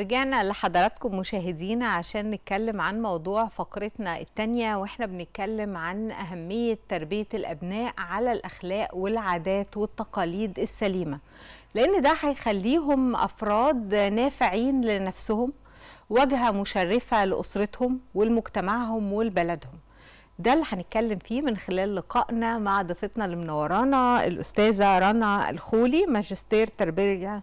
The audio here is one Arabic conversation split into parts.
رجعنا لحضراتكم مشاهدينا عشان نتكلم عن موضوع فقرتنا التانية واحنا بنتكلم عن أهمية تربية الأبناء على الأخلاق والعادات والتقاليد السليمة لأن ده هيخليهم أفراد نافعين لنفسهم واجهة مشرفة لأسرتهم ولمجتمعهم ولبلدهم ده اللي هنتكلم فيه من خلال لقائنا مع ضيفتنا اللي منورانا الأستاذة رنا الخولي ماجستير تربية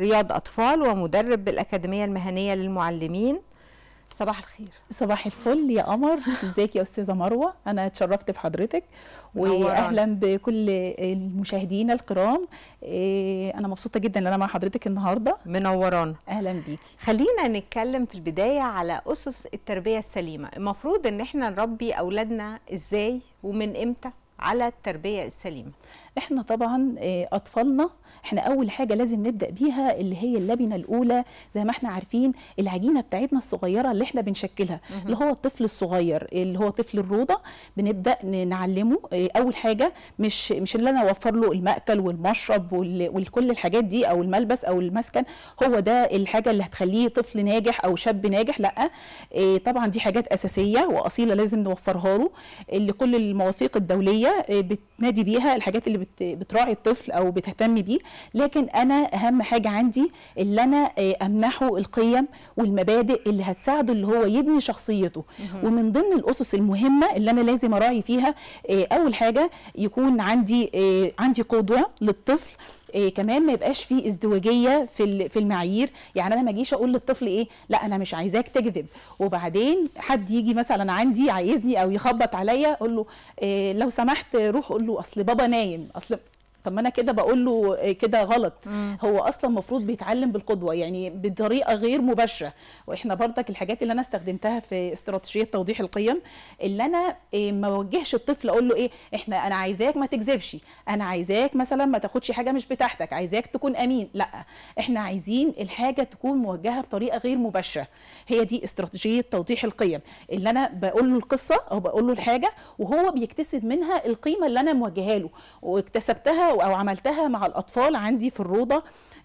رياض أطفال ومدرب بالأكاديمية المهنية للمعلمين صباح الخير صباح الفل يا قمر ازيك يا استاذه مروه انا اتشرفت بحضرتك واهلا بكل المشاهدين الكرام إيه، انا مبسوطه جدا ان انا مع حضرتك النهارده منورانا اهلا بيكي خلينا نتكلم في البدايه على اسس التربيه السليمه المفروض ان احنا نربي اولادنا ازاي ومن امتى على التربيه السليمه احنا طبعا آه، اطفالنا احنا اول حاجه لازم نبدا بيها اللي هي اللبنه الاولى زي ما احنا عارفين العجينه بتاعتنا الصغيره اللي احنا بنشكلها اللي هو الطفل الصغير اللي هو طفل الروضه بنبدا نعلمه آه، اول حاجه مش مش اللي انا اوفر له الماكل والمشرب وكل الحاجات دي او الملبس او المسكن هو ده الحاجه اللي هتخليه طفل ناجح او شاب ناجح لا آه، طبعا دي حاجات اساسيه واصيله لازم نوفرها له اللي كل المواثيق الدوليه بتنادي بيها الحاجات اللي بت بتراعي الطفل او بتهتمي بيه لكن انا اهم حاجه عندي اللي انا آه، امنحه القيم والمبادئ اللي هتساعده اللي هو يبني شخصيته ومن ضمن الاسس المهمه اللي انا لازم اراعي فيها آه، اول حاجه يكون عندي آه، عندي قدوه للطفل إيه كمان ما يبقاش فيه ازدواجيه في في المعايير يعني انا ما اجيش اقول للطفل ايه لا انا مش عايزاك تكذب وبعدين حد يجي مثلا عندي عايزني او يخبط عليا اقول له إيه لو سمحت روح قول له اصل بابا نايم اصل طب ما انا كده بقول له آه، كده غلط مم. هو اصلا المفروض بيتعلم بالقدوه يعني بطريقه غير مباشره واحنا برضك الحاجات اللي انا استخدمتها في استراتيجيه توضيح القيم اللي انا آه، ما وجهش الطفل اقول له ايه احنا انا عايزاك ما تكذبش انا عايزاك مثلا ما تاخدش حاجه مش بتاعتك عايزاك تكون امين لا احنا عايزين الحاجه تكون موجهه بطريقه غير مباشره هي دي استراتيجيه توضيح القيم اللي انا بقول له القصه او بقول له الحاجه وهو بيكتسب منها القيمه اللي انا موجهها له واكتسبتها او عملتها مع الاطفال عندي في الروضه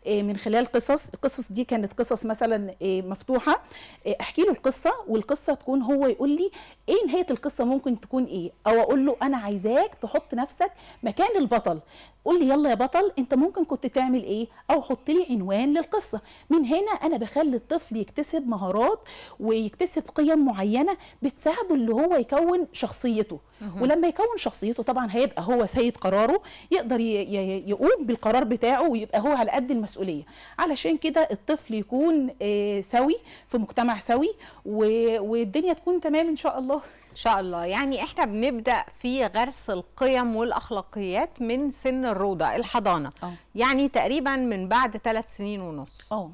آه، من خلال قصص القصص دي كانت قصص مثلا آه، مفتوحه آه، احكي له القصه والقصه تكون هو يقول لي ايه نهايه القصه ممكن تكون ايه او اقول له انا عايزاك تحط نفسك مكان البطل قول لي يلا يا بطل انت ممكن كنت تعمل ايه او حط لي عنوان للقصه من هنا انا بخلي الطفل يكتسب مهارات ويكتسب قيم معينه بتساعده اللي هو يكون شخصيته ولما يكون شخصيته طبعا هيبقى هو سيد قراره يقدر يقوم بالقرار بتاعه ويبقى هو على قد المسؤوليه علشان كده الطفل يكون آه، سوي في مجتمع سوي والدنيا تكون تمام ان شاء الله شاء الله يعني احنا بنبدا في غرس القيم والاخلاقيات من سن الروضه الحضانه أوه. يعني تقريبا من بعد ثلاث سنين ونص أوه.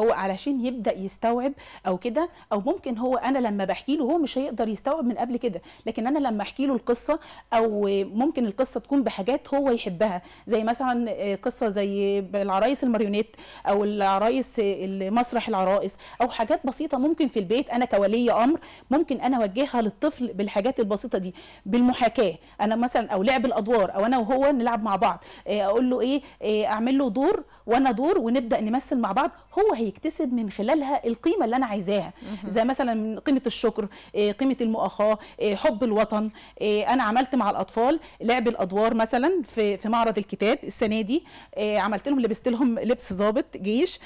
هو علشان يبدا يستوعب او كده او ممكن هو انا لما بحكي له هو مش هيقدر يستوعب من قبل كده لكن انا لما احكي له القصه او ممكن القصه تكون بحاجات هو يحبها زي مثلا آه، قصه زي العرايس الماريونيت او العرايس آه، مسرح العرائس او حاجات بسيطه ممكن في البيت انا كولي امر ممكن انا اوجهها للطفل بالحاجات البسيطه دي بالمحاكاه انا مثلا او لعب الادوار او انا وهو نلعب مع بعض آه، اقول له ايه اعمل له دور وانا دور ونبدا نمثل مع بعض هو هيكتسب من خلالها القيمه اللي انا عايزاها زي مثلا قيمه الشكر آه، قيمه المؤاخاه آه، حب الوطن آه، انا عملت مع الاطفال لعب الادوار مثلا في في معرض الكتاب السنه دي عملت لهم لبست لهم لبس ضابط جيش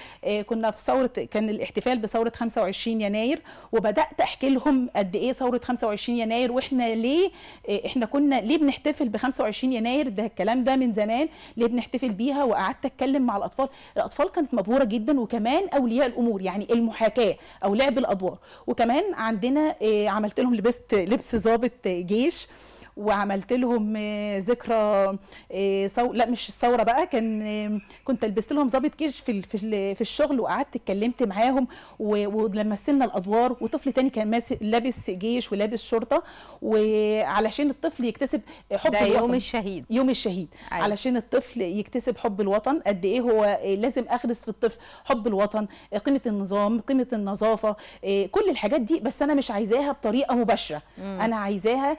كنا في ثوره كان الاحتفال بثوره 25 يناير وبدات احكي لهم قد ايه ثوره 25 يناير واحنا ليه احنا كنا ليه بنحتفل ب 25 يناير ده الكلام ده من زمان ليه بنحتفل بيها وقعدت اتكلم مع الاطفال الاطفال كانت مبهوره جدا وكان وكمان اولياء الامور يعني المحاكاه او لعب الادوار وكمان عندنا آه، عملت لهم لبست لبس ضابط جيش وعملت لهم آه، ذكرى صو... آه، لا مش الثوره بقى كان آه، كنت لبست لهم ظابط جيش في في الشغل وقعدت اتكلمت معاهم و... مثلنا الادوار وطفل تاني كان ماسك لابس جيش ولابس شرطه وعلشان الطفل يكتسب حب ده الوطن يوم الشهيد يوم الشهيد أيوة. علشان الطفل يكتسب حب الوطن قد ايه هو لازم اغرس في الطفل حب الوطن قيمه النظام قيمه النظافه كل الحاجات دي بس انا مش عايزاها بطريقه مباشره انا عايزاها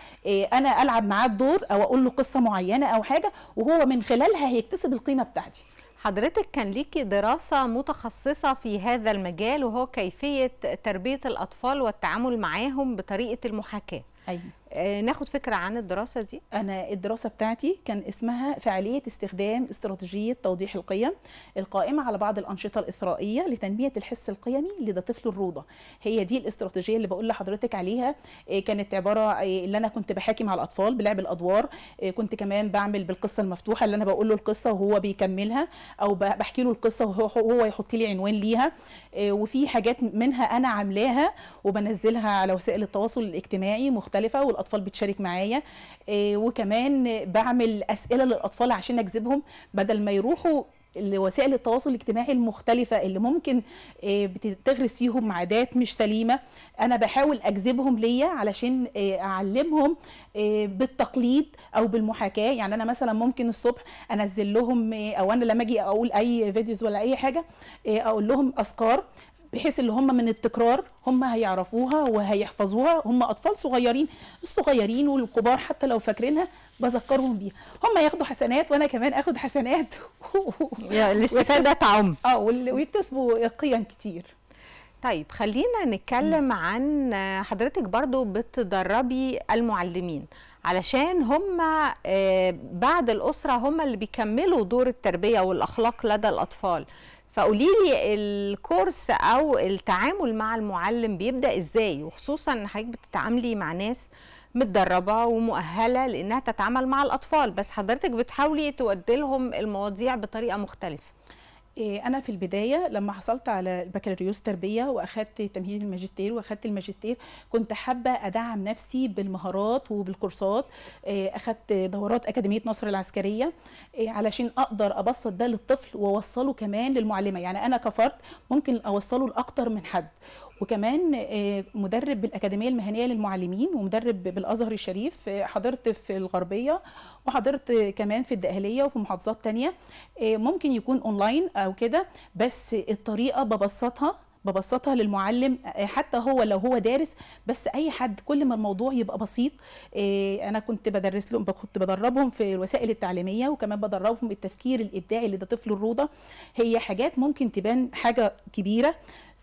انا العب معاه الدور او اقول له قصه معينه او حاجه وهو من خلالها هيكتسب القيمه بتاعتي حضرتك كان ليكي دراسة متخصصة في هذا المجال وهو كيفية تربية الأطفال والتعامل معاهم بطريقة المحاكاة أيوة. آه، ناخد فكره عن الدراسه دي انا الدراسه بتاعتي كان اسمها فعاليه استخدام استراتيجيه توضيح القيم القائمه على بعض الانشطه الاثرائيه لتنميه الحس القيمي لدى طفل الروضه هي دي الاستراتيجيه اللي بقول لحضرتك عليها آه، كانت عباره آه، اللي انا كنت بحاكي مع الاطفال بلعب الادوار كنت كمان بعمل بالقصه المفتوحه اللي انا بقول له القصه وهو بيكملها او بحكي له القصه وهو يحط لي عنوان ليها وفي حاجات منها انا عاملاها وبنزلها على وسائل التواصل الاجتماعي مختلفه والاطفال الاطفال بتشارك معايا آه، وكمان بعمل اسئله للاطفال عشان اجذبهم بدل ما يروحوا لوسائل التواصل الاجتماعي المختلفة اللي ممكن آه، بتغرس فيهم عادات مش سليمة أنا بحاول أجذبهم ليا علشان آه، أعلمهم بالتقليد أو بالمحاكاة يعني أنا مثلا ممكن الصبح أنزل لهم أو أنا لما أجي أقول أي فيديوز ولا أي حاجة أقول لهم أذكار بحيث اللي هم من التكرار هم هيعرفوها وهيحفظوها هم اطفال صغيرين الصغيرين والكبار حتى لو فاكرينها بذكرهم بيها هم ياخدوا حسنات وانا كمان اخد حسنات الاستفاده تعم اه ويكتسبوا قيم كتير طيب خلينا نتكلم م. عن حضرتك برضو بتدربي المعلمين علشان هم آه، بعد الأسرة هم اللي بيكملوا دور التربية والأخلاق لدى الأطفال فقولي لي الكورس او التعامل مع المعلم بيبدا ازاي وخصوصا ان حضرتك بتتعاملي مع ناس متدربه ومؤهله لانها تتعامل مع الاطفال بس حضرتك بتحاولي تودي لهم المواضيع بطريقه مختلفه إيه، انا في البدايه لما حصلت على البكالوريوس تربيه واخدت تمهيد الماجستير واخدت الماجستير كنت حابه ادعم نفسي بالمهارات وبالكورسات إيه، اخدت دورات اكاديميه نصر العسكريه إيه، علشان اقدر ابسط ده للطفل واوصله كمان للمعلمه يعني انا كفرد ممكن اوصله لاكتر من حد وكمان آه، مدرب بالاكاديميه المهنيه للمعلمين ومدرب بالازهر الشريف آه، حضرت في الغربيه وحضرت كمان في الدقهليه وفي محافظات تانية آه، ممكن يكون اونلاين او كده بس الطريقه ببسطها ببسطها للمعلم حتى هو لو هو دارس بس اي حد كل ما الموضوع يبقى بسيط انا كنت بدرس لهم كنت بدربهم في الوسائل التعليميه وكمان بدربهم التفكير الابداعي لدى طفل الروضه هي حاجات ممكن تبان حاجه كبيره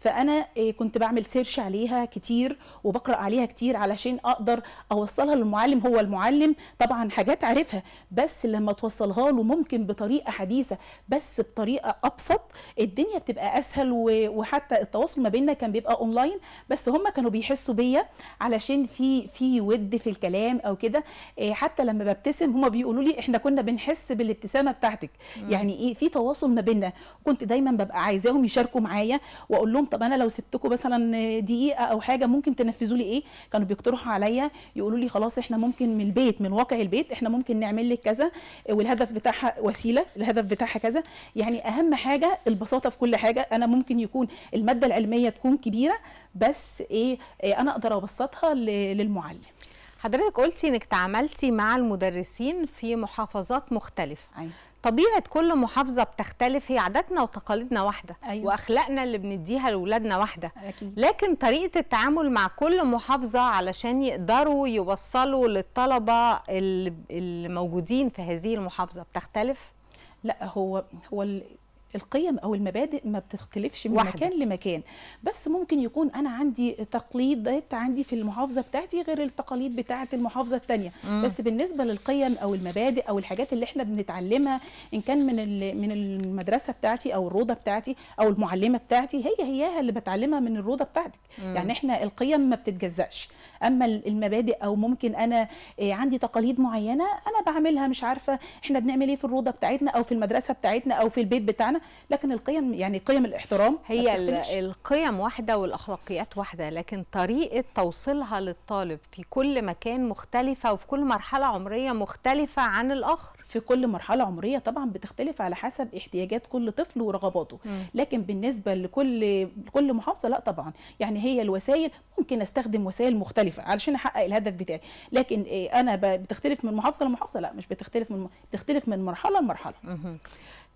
فانا آه، كنت بعمل سيرش عليها كتير وبقرا عليها كتير علشان اقدر اوصلها للمعلم هو المعلم طبعا حاجات عارفها بس لما توصلها له ممكن بطريقه حديثه بس بطريقه ابسط الدنيا بتبقى اسهل وحتى التواصل ما بيننا كان بيبقى اونلاين بس هم كانوا بيحسوا بيا علشان في في ود في الكلام او كده آه، حتى لما ببتسم هم بيقولوا لي احنا كنا بنحس بالابتسامه بتاعتك يعني ايه في تواصل ما بيننا كنت دايما ببقى عايزاهم يشاركوا معايا واقول لهم طب انا لو سبتكم مثلا دقيقه او حاجه ممكن تنفذوا لي ايه كانوا بيقترحوا عليا يقولوا لي خلاص احنا ممكن من البيت من واقع البيت احنا ممكن نعمل لك كذا والهدف بتاعها وسيله الهدف بتاعها كذا يعني اهم حاجه البساطه في كل حاجه انا ممكن يكون الماده العلميه تكون كبيره بس ايه, إيه انا اقدر ابسطها للمعلم حضرتك قلتي انك تعاملتي مع المدرسين في محافظات مختلفه أي. أيوة. طبيعه كل محافظه بتختلف هي عاداتنا وتقاليدنا واحده أيوة. واخلاقنا اللي بنديها لاولادنا واحده أكيد. لكن طريقه التعامل مع كل محافظه علشان يقدروا يوصلوا للطلبه اللي موجودين في هذه المحافظه بتختلف لا هو هو القيم او المبادئ ما بتختلفش من واحدة. مكان لمكان بس ممكن يكون انا عندي تقليدات عندي في المحافظه بتاعتي غير التقاليد بتاعه المحافظه الثانيه بس بالنسبه للقيم او المبادئ او الحاجات اللي احنا بنتعلمها ان كان من من المدرسه بتاعتي او الروضه بتاعتي او المعلمه بتاعتي هي هياها اللي بتعلمها من الروضه بتاعتك مم. يعني احنا القيم ما بتتجزأش اما المبادئ او ممكن انا آه، عندي تقاليد معينه انا بعملها مش عارفه احنا بنعمل ايه في الروضه بتاعتنا او في المدرسه بتاعتنا او في البيت بتاعنا لكن القيم يعني قيم الاحترام هي القيم واحده والاخلاقيات واحده لكن طريقه توصيلها للطالب في كل مكان مختلفه وفي كل مرحله عمريه مختلفه عن الاخر في كل مرحله عمريه طبعا بتختلف على حسب احتياجات كل طفل ورغباته م. لكن بالنسبه لكل كل محافظه لا طبعا يعني هي الوسائل ممكن استخدم وسائل مختلفه علشان احقق الهدف بتاعي لكن آه، انا بتختلف من محافظه لمحافظه لا مش بتختلف من بتختلف من مرحله لمرحله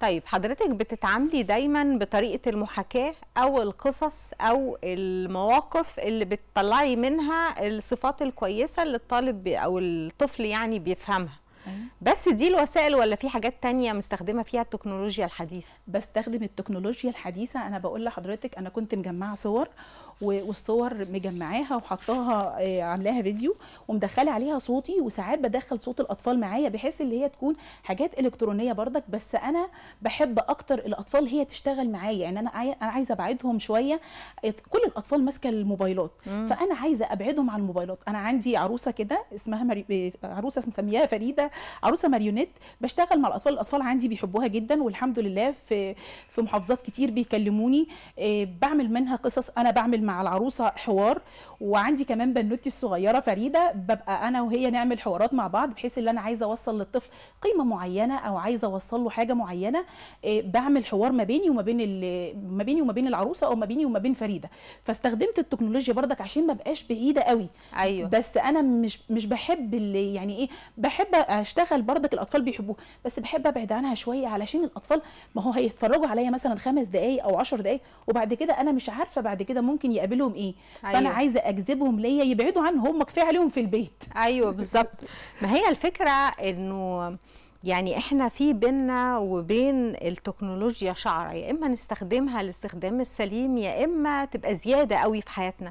طيب حضرتك بتتعاملي دايما بطريقه المحاكاه او القصص او المواقف اللي بتطلعي منها الصفات الكويسه اللي الطالب او الطفل يعني بيفهمها أيوة. بس دي الوسائل ولا في حاجات تانية مستخدمة فيها التكنولوجيا الحديثة؟ بستخدم التكنولوجيا الحديثة أنا بقول لحضرتك أنا كنت مجمعة صور والصور مجمعاها وحطاها آه، عاملاها فيديو ومدخله عليها صوتي وساعات بدخل صوت الاطفال معايا بحيث اللي هي تكون حاجات الكترونيه بردك بس انا بحب اكتر الاطفال هي تشتغل معايا يعني انا انا عايزه ابعدهم شويه كل الاطفال ماسكه الموبايلات فانا عايزه ابعدهم عن الموبايلات انا عندي عروسه كده اسمها مري... آه، عروسه مسمياها فريده عروسه ماريونيت بشتغل مع الاطفال الاطفال عندي بيحبوها جدا والحمد لله في في محافظات كتير بيكلموني آه، بعمل منها قصص انا بعمل مع العروسه حوار وعندي كمان بنوتي الصغيره فريده ببقى انا وهي نعمل حوارات مع بعض بحيث ان انا عايزه اوصل للطفل قيمه معينه او عايزه اوصل له حاجه معينه آه، بعمل حوار ما بيني وما بين ما بيني وما بين العروسه او ما بيني وما بين فريده فاستخدمت التكنولوجيا بردك عشان ما بقاش بعيده قوي أيوة. بس انا مش مش بحب اللي يعني ايه بحب اشتغل بردك الاطفال بيحبوه بس بحب ابعد عنها شويه علشان الاطفال ما هو هيتفرجوا عليا مثلا خمس دقائق او 10 دقائق وبعد كده انا مش عارفه بعد كده ممكن يقابلهم ايه أيوة. فانا عايزه اجذبهم ليا يبعدوا عن هم كفايه عليهم في البيت ايوه بالظبط ما هي الفكره انه يعني احنا في بينا وبين التكنولوجيا شعره يا اما نستخدمها الاستخدام السليم يا اما تبقى زياده قوي في حياتنا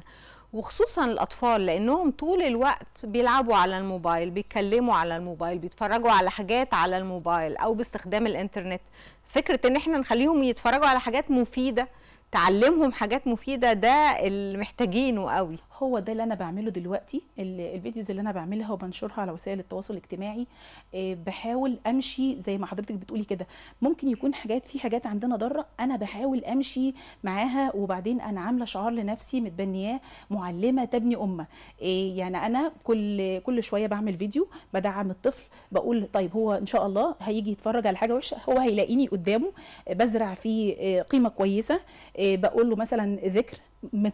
وخصوصا الاطفال لانهم طول الوقت بيلعبوا على الموبايل بيتكلموا على الموبايل بيتفرجوا على حاجات على الموبايل او باستخدام الانترنت فكره ان احنا نخليهم يتفرجوا على حاجات مفيده تعلمهم حاجات مفيده ده اللي محتاجينه قوي هو ده اللي انا بعمله دلوقتي الفيديوز اللي انا بعملها وبنشرها على وسائل التواصل الاجتماعي آه، بحاول امشي زي ما حضرتك بتقولي كده ممكن يكون حاجات في حاجات عندنا ضاره انا بحاول امشي معاها وبعدين انا عامله شعار لنفسي متبنياه معلمه تبني امه آه، يعني انا كل كل شويه بعمل فيديو بدعم الطفل بقول طيب هو ان شاء الله هيجي يتفرج على حاجه وحشه هو هيلاقيني قدامه بزرع فيه آه، قيمه كويسه بقول له مثلا ذكر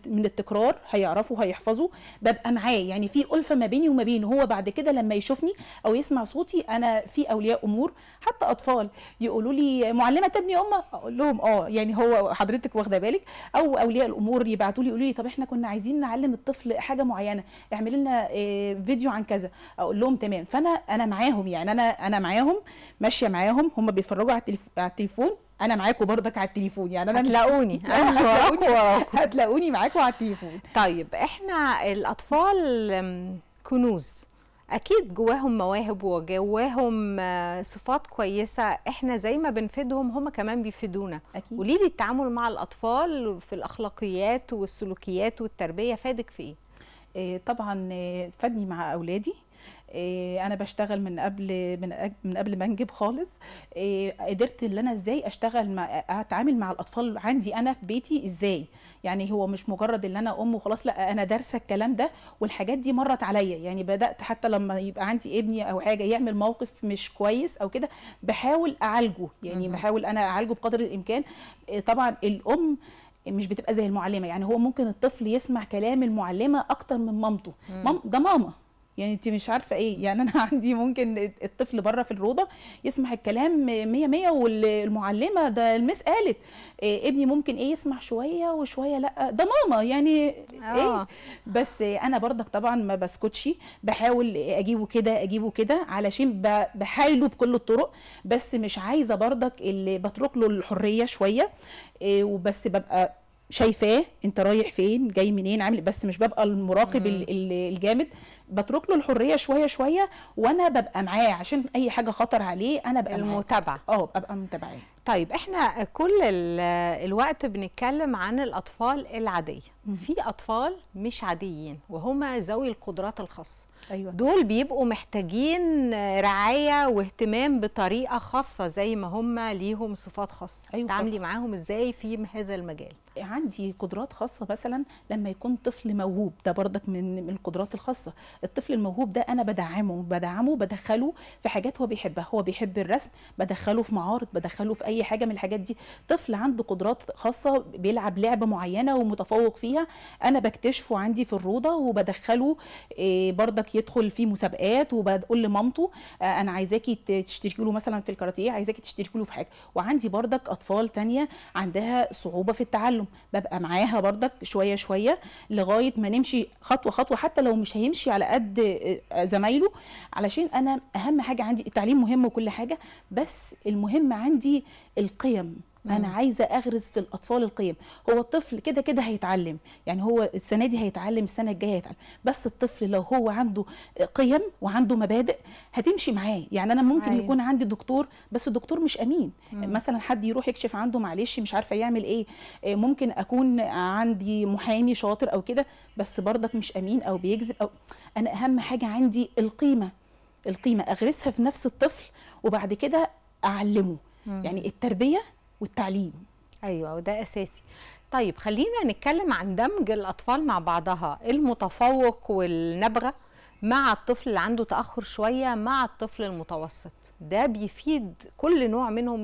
من التكرار هيعرفوا هيحفظوا ببقى معاه يعني في ألفة ما بيني وما بينه هو بعد كده لما يشوفني أو يسمع صوتي أنا في أولياء أمور حتى أطفال يقولوا لي معلمة تبني أمة أقول لهم أه يعني هو حضرتك واخدة بالك أو أولياء الأمور يبعتوا لي يقولوا لي طب إحنا كنا عايزين نعلم الطفل حاجة معينة اعملوا لنا آه، فيديو عن كذا أقول لهم تمام فأنا أنا معاهم يعني أنا أنا معاهم ماشية معاهم هم بيتفرجوا على التليفون انا معاكم برضك على التليفون يعني انا هتلاقوني يعني انا أيوة، هتلاقوني معاكم على التليفون طيب احنا الاطفال كنوز اكيد جواهم مواهب وجواهم آه، صفات كويسه احنا زي ما بنفيدهم هم كمان بيفيدونا قولي لي التعامل مع الاطفال في الاخلاقيات والسلوكيات والتربيه فادك في ايه آه، طبعا آه، فادني مع اولادي إيه، انا بشتغل من قبل من من قبل ما انجب خالص إيه، قدرت ان انا ازاي اشتغل مع اتعامل مع الاطفال عندي انا في بيتي ازاي يعني هو مش مجرد ان انا ام وخلاص لا انا دارسه الكلام ده والحاجات دي مرت عليا يعني بدات حتى لما يبقى عندي ابني او حاجه يعمل موقف مش كويس او كده بحاول اعالجه يعني بحاول انا اعالجه بقدر الامكان إيه، طبعا الام مش بتبقى زي المعلمه يعني هو ممكن الطفل يسمع كلام المعلمه اكتر من مامته مم. ده ماما يعني انت مش عارفه ايه يعني انا عندي ممكن الطفل بره في الروضه يسمع الكلام 100 100 والمعلمه ده المس قالت إيه ابني ممكن ايه يسمع شويه وشويه لا ده ماما يعني ايه ايه بس انا برضك طبعا ما بسكتش بحاول اجيبه كده اجيبه كده علشان بحايله بكل الطرق بس مش عايزه برضك اللي بترك له الحريه شويه إيه وبس ببقى شايفاه انت رايح فين جاي منين عامل إيه؟ بس مش ببقى المراقب الجامد بترك له الحريه شويه شويه وانا ببقى معاه عشان اي حاجه خطر عليه انا ببقى المتابعه اه ببقى متابعاه طيب احنا كل الوقت بنتكلم عن الاطفال العاديه في اطفال مش عاديين وهما ذوي القدرات الخاصه أيوة. دول بيبقوا محتاجين رعايه واهتمام بطريقه خاصه زي ما هم ليهم صفات خاصه أيوة. تعاملي معاهم ازاي في هذا المجال عندي قدرات خاصه مثلا لما يكون طفل موهوب ده برضك من القدرات الخاصه الطفل الموهوب ده انا بدعمه بدعمه بدخله في حاجات هو بيحبها هو بيحب الرسم بدخله في معارض بدخله في اي حاجه من الحاجات دي طفل عنده قدرات خاصه بيلعب لعبه معينه ومتفوق فيها انا بكتشفه عندي في الروضه وبدخله آه، برضك يدخل في مسابقات وبقول لمامته آه، انا عايزاكي تشتركي له مثلا في الكاراتيه عايزاكي تشتركي له في حاجه وعندي برضك اطفال تانية عندها صعوبه في التعلم بعمله ببقى معاها بردك شويه شويه لغايه ما نمشي خطوه خطوه حتى لو مش هيمشي على قد آه، زمايله علشان انا اهم حاجه عندي التعليم مهم وكل حاجه بس المهم عندي القيم انا عايزه اغرز في الاطفال القيم هو الطفل كده كده هيتعلم يعني هو السنه دي هيتعلم السنه الجايه هيتعلم بس الطفل لو هو عنده قيم وعنده مبادئ هتمشي معاه يعني انا ممكن عايز. أيوة. يكون عندي دكتور بس الدكتور مش امين مم. مثلا حد يروح يكشف عنده معلش مش عارفه يعمل ايه آه، ممكن اكون عندي محامي شاطر او كده بس برضك مش امين او بيكذب او انا اهم حاجه عندي القيمه القيمه اغرسها في نفس الطفل وبعد كده اعلمه مم. يعني التربيه والتعليم ايوه وده اساسي طيب خلينا نتكلم عن دمج الاطفال مع بعضها المتفوق والنبغه مع الطفل اللي عنده تاخر شويه مع الطفل المتوسط ده بيفيد كل نوع منهم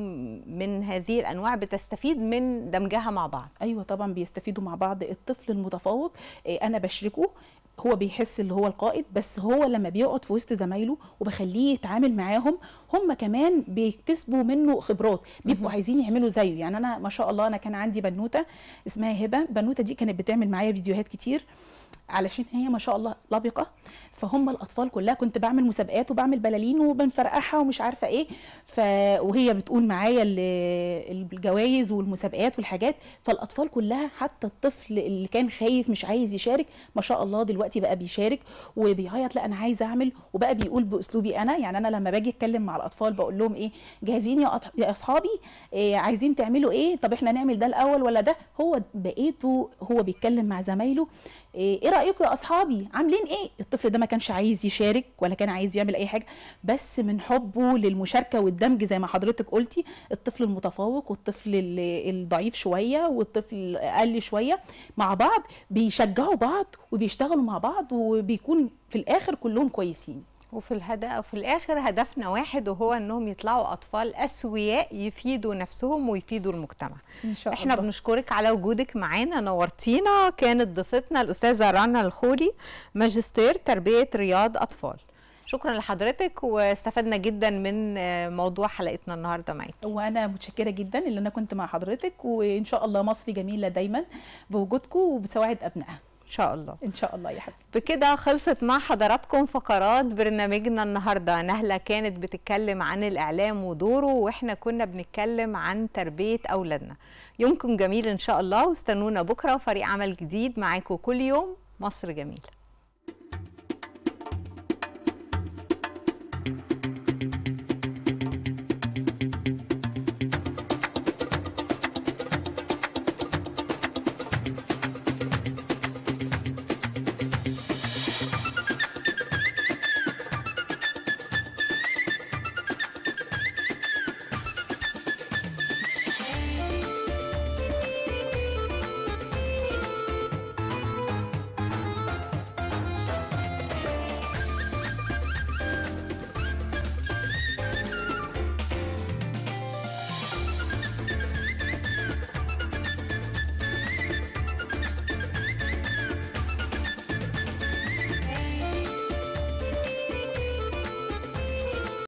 من هذه الانواع بتستفيد من دمجها مع بعض ايوه طبعا بيستفيدوا مع بعض الطفل المتفوق آه، انا بشركه هو بيحس اللي هو القائد بس هو لما بيقعد في وسط زمايله وبخليه يتعامل معاهم هم كمان بيكتسبوا منه خبرات بيبقوا عايزين يعملوا زيه يعني انا ما شاء الله انا كان عندي بنوته اسمها هبه بنوته دي كانت بتعمل معايا فيديوهات كتير علشان هي ما شاء الله لبقه فهم الاطفال كلها كنت بعمل مسابقات وبعمل بلالين وبنفرقعها ومش عارفه ايه ف... وهي بتقول معايا الجوائز والمسابقات والحاجات فالاطفال كلها حتى الطفل اللي كان خايف مش عايز يشارك ما شاء الله دلوقتي بقى بيشارك وبيعيط لا انا عايز اعمل وبقى بيقول باسلوبي انا يعني انا لما باجي اتكلم مع الاطفال بقول لهم ايه جاهزين يا, أط... يا اصحابي إيه عايزين تعملوا ايه طب احنا نعمل ده الاول ولا ده هو بقيته هو بيتكلم مع زمايله آه، ايه, إيه رايكم يا اصحابي عاملين ايه الطفل ده ما كانش عايز يشارك ولا كان عايز يعمل اي حاجه بس من حبه للمشاركه والدمج زي ما حضرتك قلتي الطفل المتفوق والطفل الضعيف شويه والطفل الاقل شويه مع بعض بيشجعوا بعض وبيشتغلوا مع بعض وبيكون في الاخر كلهم كويسين وفي الهدف في الاخر هدفنا واحد وهو انهم يطلعوا اطفال اسوياء يفيدوا نفسهم ويفيدوا المجتمع ان شاء الله احنا بنشكرك على وجودك معانا نورتينا كانت ضيفتنا الاستاذه رنا الخولي ماجستير تربيه رياض اطفال شكرا لحضرتك واستفدنا جدا من موضوع حلقتنا النهارده معاكي وانا متشكره جدا ان انا كنت مع حضرتك وان شاء الله مصر جميله دايما بوجودكم وبسواعد ابنائها ان شاء الله ان شاء الله يا حبيبتي بكده خلصت مع حضراتكم فقرات برنامجنا النهارده نهله كانت بتتكلم عن الاعلام ودوره واحنا كنا بنتكلم عن تربيه اولادنا يومكم جميل ان شاء الله واستنونا بكره وفريق عمل جديد معاكم كل يوم مصر جميله